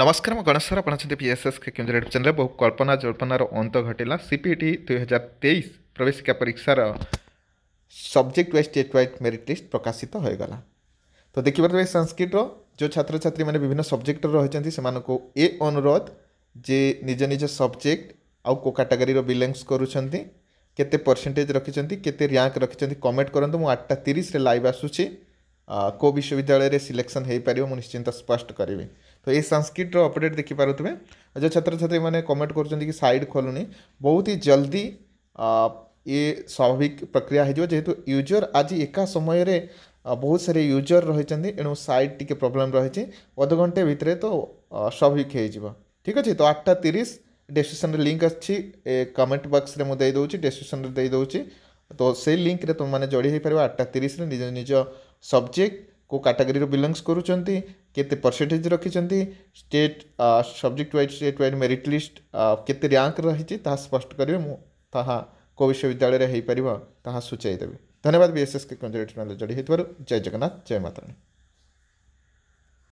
ନମସ୍କାର ମୁଁ ଗଣେଶ ସାର ଆପଣ ଅଛନ୍ତି ପିଏସ୍ଏସ୍ କେଉଁ ରେଡ୍ ଚ୍ୟାନେଲ୍ ବହୁ କଳ୍ପନା ଜଳ୍ପନାର ଅନ୍ତ ଘଟିଲା ସିପିଟି ଦୁଇହଜାର ତେଇଶ ପ୍ରବେଶିକା ପରୀକ୍ଷାର subject wise state wise merit list ପ୍ରକାଶିତ ହୋଇଗଲା ତ ଦେଖିପାରୁଥିବେ ସାଂସ୍କ୍ରିଟ୍ର ଯେଉଁ ଛାତ୍ରଛାତ୍ରୀମାନେ ବିଭିନ୍ନ ସବଜେକ୍ଟର ରହିଛନ୍ତି ସେମାନଙ୍କୁ ଏ ଅନୁରୋଧ ଯେ ନିଜ ନିଜ ସବଜେକ୍ଟ ଆଉ କେଉଁ କାଟାଗୋରୀର ବିଲଙ୍ଗସ୍ କରୁଛନ୍ତି କେତେ ପରସେଣ୍ଟେଜ୍ ରଖିଛନ୍ତି କେତେ ର୍ୟାଙ୍କ ରଖିଛନ୍ତି କମେଣ୍ଟ କରନ୍ତୁ ମୁଁ ଆଠଟା ତିରିଶରେ ଲାଇଭ୍ ଆସୁଛି କେଉଁ ବିଶ୍ୱବିଦ୍ୟାଳୟରେ ସିଲେକ୍ସନ୍ ହୋଇପାରିବ ମୁଁ ନିଶ୍ଚିନ୍ତ ସ୍ପଷ୍ଟ କରିବି ତ ଏଇ ସାଂସ୍କ୍ରିଟ୍ର ଅପଡ଼େଟ୍ ଦେଖିପାରୁଥିବେ ଯେଉଁ ଛାତ୍ରଛାତ୍ରୀମାନେ କମେଣ୍ଟ କରୁଛନ୍ତି କି ସାଇଟ୍ ଖୋଲୁନି ବହୁତ ହି ଜଲ୍ଦି ଇଏ ସ୍ୱାଭାବିକ ପ୍ରକ୍ରିୟା ହେଇଯିବ ଯେହେତୁ ୟୁଜର୍ ଆଜି ଏକା ସମୟରେ ବହୁତ ସାରା ୟୁଜର୍ ରହିଛନ୍ତି ଏଣୁ ସାଇଟ୍ ଟିକେ ପ୍ରୋବ୍ଲେମ୍ ରହିଛି ଅଧଘଣ୍ଟେ ଭିତରେ ତ ସ୍ୱାଭାବିକ ହେଇଯିବ ଠିକ୍ ଅଛି ତ ଆଠଟା ତିରିଶ ଡେସ୍କ୍ରିପ୍ସନ୍ରେ ଲିଙ୍କ୍ ଅଛି ଏ କମେଣ୍ଟ ବକ୍ସରେ ମୁଁ ଦେଇଦେଉଛି ଡେସ୍କ୍ରିପ୍ସନ୍ରେ ଦେଇଦେଉଛି ତ ସେଇ ଲିଙ୍କ୍ରେ ତୁମମାନେ ଯୋଡ଼ି ହେଇପାରିବ ଆଠଟା ତିରିଶରେ ନିଜ ନିଜ ସବଜେକ୍ଟ କେଉଁ କାଟାଗୋରୀରୁ ବିଲଙ୍ଗସ୍ କରୁଛନ୍ତି କେତେ ପରସେଣ୍ଟେଜ୍ ରଖିଛନ୍ତି state subject wise state wise merit list କେତେ ର୍ୟାଙ୍କ ରହିଛି ତାହା ସ୍ପଷ୍ଟ କରିବେ ମୁଁ ତାହା କେଉଁ ବିଶ୍ୱବିଦ୍ୟାଳୟରେ ହୋଇପାରିବ ତାହା ସୂଚାଇ ଦେବି ଧନ୍ୟବାଦ ବିଏସ୍ଏସ୍କେ କଞ୍ଜରେଟ୍ ନଲେଜ୍ ଯୋଡ଼ି ହୋଇଥିବାରୁ ଜୟ ଜଗନ୍ନାଥ ଜୟ ମାତାରାଣୀ